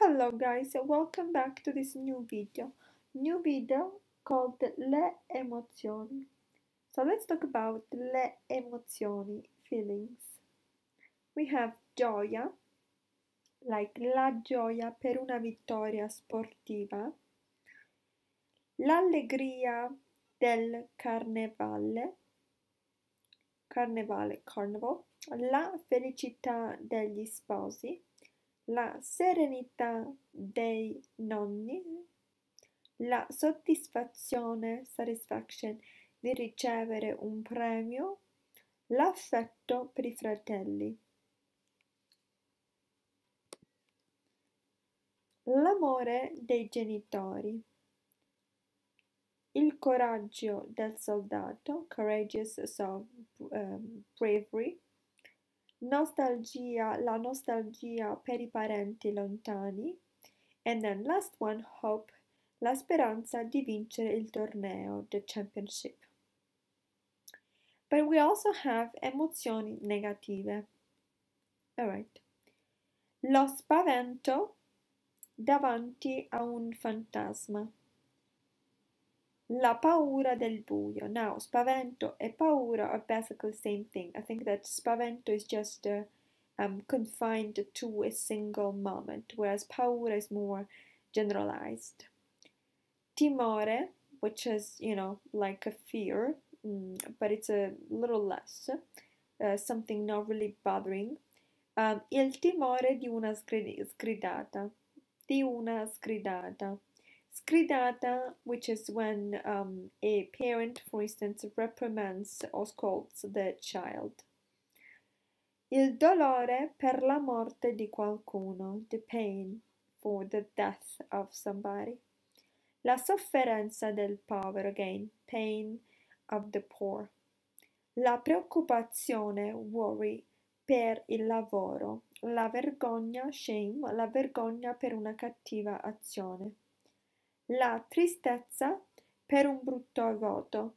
Hello guys, welcome back to this new video. New video called Le emozioni. So let's talk about le emozioni, feelings. We have gioia, like la gioia per una vittoria sportiva, l'allegria del carnevale, carnevale, carnival, la felicità degli sposi, la serenità dei nonni, la soddisfazione, satisfaction, di ricevere un premio, l'affetto per i fratelli. L'amore dei genitori. Il coraggio del soldato, courageous so, um, bravery, nostalgia, la nostalgia per i parenti lontani. And then last one, hope, la speranza di vincere il torneo, the championship. But we also have emozioni negative. Alright. Lo spavento davanti a un fantasma. La paura del buio. Now, spavento e paura are basically the same thing. I think that spavento is just uh, um, confined to a single moment, whereas paura is more generalized. Timore, which is, you know, like a fear, mm, but it's a little less, uh, something not really bothering. Um, il timore di una sgridata, di una sgridata. Sgridata, which is when um, a parent, for instance, reprimands or scolds the child. Il dolore per la morte di qualcuno, the pain for the death of somebody. La sofferenza del povero, again, pain of the poor. La preoccupazione, worry, per il lavoro. La vergogna, shame, la vergogna per una cattiva azione la tristezza per un brutto voto,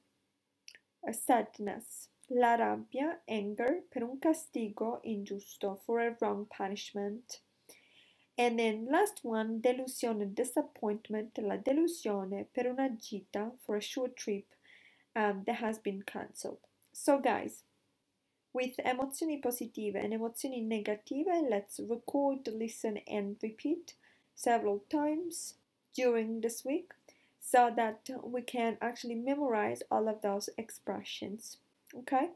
a sadness, la rabbia, anger, per un castigo ingiusto, for a wrong punishment. And then last one, delusione, disappointment, la delusione per una gita, for a short trip um, that has been cancelled. So guys, with emozioni positive and emozioni negative, let's record, listen and repeat several times. during this week so that we can actually memorize all of those expressions okay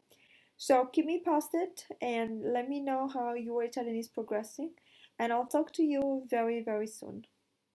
so keep me posted and let me know how your Italian is progressing and I'll talk to you very very soon